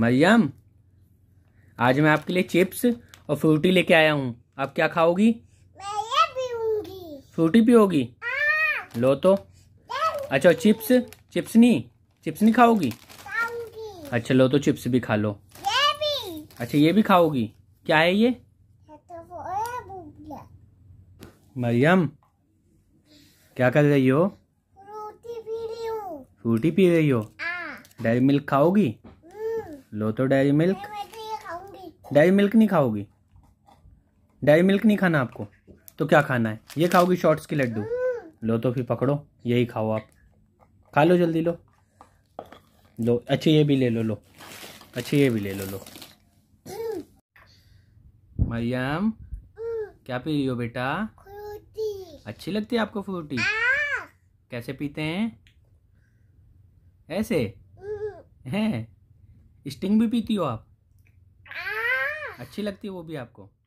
मरियम आज मैं आपके लिए चिप्स और फ्रूटी लेके आया हूँ आप क्या खाओगी फ्रूटी पियोगी हाँ। लो तो अच्छा चिप्स चिप्स नहीं चिप्स नहीं खाओगी अच्छा लो तो चिप्स भी खा लो अच्छा ये भी खाओगी क्या है ये तो मरियम क्या कर रही हो रही हो फ्रूटी पी रही हो हाँ। डेरी मिल्क खाओगी लो तो डेरी मिल्क डेरी मिल्क नहीं खाओगी डायरी मिल्क नहीं खाना आपको तो क्या खाना है ये खाओगी शॉर्ट्स के लड्डू लो तो फिर पकड़ो यही खाओ आप खा लो जल्दी लो लो अच्छा ये भी ले लो लो अच्छा ये भी ले लो लो मरियम क्या पी रही हो बेटा अच्छी लगती है आपको फ्रूटी कैसे पीते हैं ऐसे हम्म। हैं स्टिंग भी पीती हो आप हाँ। अच्छी लगती है वो भी आपको